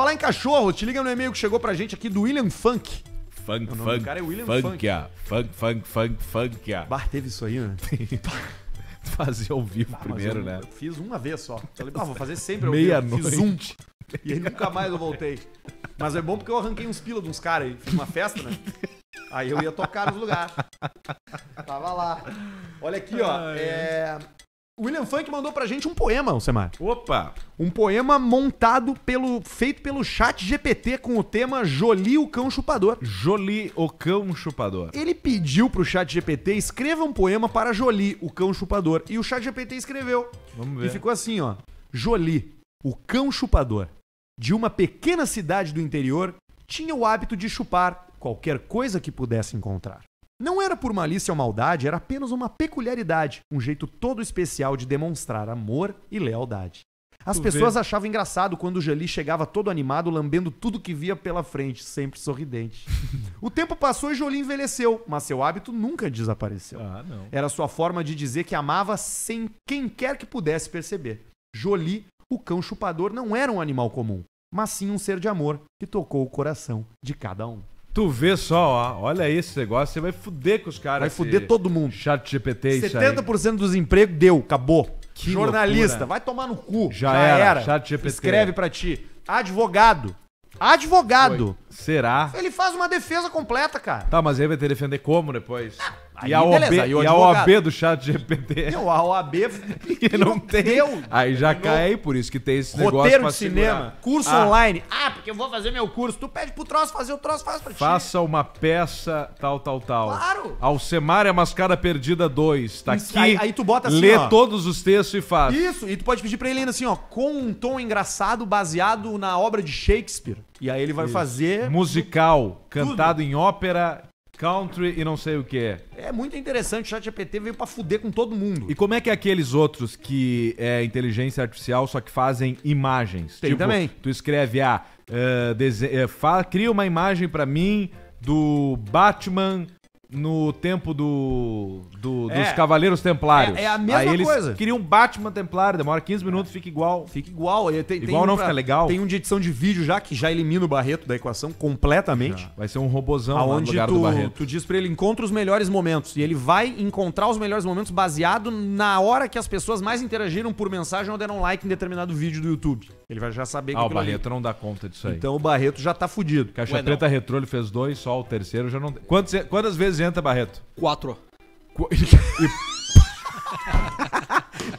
Falar em cachorro, te liga no e-mail que chegou pra gente aqui do William Funk. Funk, funk. O cara é William funk. Funk, ah, funk, funk, funk. funk. Ah. Bah, teve isso aí, né? fazer ao vivo primeiro, eu, né? Eu fiz uma vez só. Falei, ah, vou fazer sempre ao Meia vivo. Noite. Fiz um. E aí nunca mais eu voltei. Mas é bom porque eu arranquei uns pila de uns caras aí. Fiz uma festa, né? Aí eu ia tocar nos lugares. Tava lá. Olha aqui, ó. É... William Funk mandou pra gente um poema, Alcemar. Opa! Um poema montado pelo. feito pelo chat GPT com o tema Jolie o Cão Chupador. Jolie o Cão Chupador. Ele pediu pro chat GPT escreva um poema para Jolie o Cão Chupador. E o chat GPT escreveu. Vamos ver. E ficou assim, ó. Jolie, o cão chupador, de uma pequena cidade do interior, tinha o hábito de chupar qualquer coisa que pudesse encontrar. Não era por malícia ou maldade, era apenas uma peculiaridade, um jeito todo especial de demonstrar amor e lealdade. As tu pessoas vê. achavam engraçado quando o Jali chegava todo animado, lambendo tudo que via pela frente, sempre sorridente. o tempo passou e Jolie envelheceu, mas seu hábito nunca desapareceu. Ah, Era sua forma de dizer que amava sem quem quer que pudesse perceber. Jolie, o cão chupador, não era um animal comum, mas sim um ser de amor que tocou o coração de cada um. Tu vê só, ó, olha esse negócio, você vai fuder com os caras. Vai fuder todo mundo. Chat GPT isso 70% dos empregos deu, acabou. Que Jornalista, loucura. vai tomar no cu. Já, já era. era. Chat GPT. Escreve pra ti. Advogado. Advogado. Foi. Será? Ele faz uma defesa completa, cara. Tá, mas ele vai ter que defender como depois? Ah. Aí, e a OAB, beleza, e, e a OAB do chat GPT. Não, a OAB é que não tem. aí já cai, por isso que tem esse Roteiro negócio Roteiro de cinema, segurar. curso ah. online. Ah, porque eu vou fazer meu curso. Tu pede pro troço fazer o troço, faz pra ti. Faça uma peça tal, tal, tal. Claro. Alcemar é Mascara Perdida 2. Tá isso, aqui. Aí, aí, tu bota assim, Lê ó. todos os textos e faz. Isso, e tu pode pedir pra ele ainda assim, ó, com um tom engraçado baseado na obra de Shakespeare. E aí ele vai isso. fazer... Musical, tudo. cantado em ópera, country e não sei o que. É, é muito interessante, o ChatGPT veio para fuder com todo mundo. E como é que é aqueles outros que é inteligência artificial, só que fazem imagens? Tem tipo, também. Tu escreve, ah, uh, uh, cria uma imagem para mim do Batman no tempo do, do dos é. Cavaleiros Templários. É, é, a mesma Aí eles coisa. Queriam um Batman Templário, demora 15 minutos, fica igual. Fica igual. Tem, igual tem não pra, fica legal. Tem um de edição de vídeo já que já elimina o Barreto da equação completamente. Já. Vai ser um robozão Aonde no tu, do Barreto. Tu diz pra ele encontra os melhores momentos. E ele vai encontrar os melhores momentos baseado na hora que as pessoas mais interagiram por mensagem ou deram like em determinado vídeo do YouTube. Ele vai já saber ah, que o Barreto ali. não dá conta disso aí. Então o Barreto já tá fudido. Caixa Ué, Preta Retrô ele fez dois, só o terceiro já não. Quantas, quantas vezes 200, Barreto? Quatro. Qu-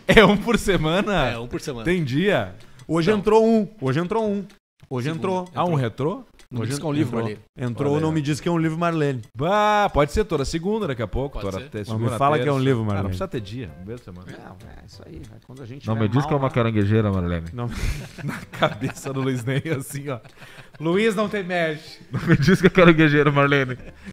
e- é um por semana? É, um por semana. Tem dia? Hoje entrou um. Hoje entrou um. Hoje entrou. Ah, um retrô? Não diz que é um livro, entrou. Marlene. Entrou, Olha não me né? diz que é um livro Marlene. Bah, pode ser toda segunda daqui a pouco. Pode toda ser. Não me fala que é um livro, Ah, não Marlene. precisa ter dia. semana. Não, é, é isso aí. Quando a gente Não me diz mal, que é uma né? caranguejeira, Marlene. Não, Cabeça do Luiz Ney assim, ó. Luiz não tem mexe. Não me diz que é caranguejeira, Marlene.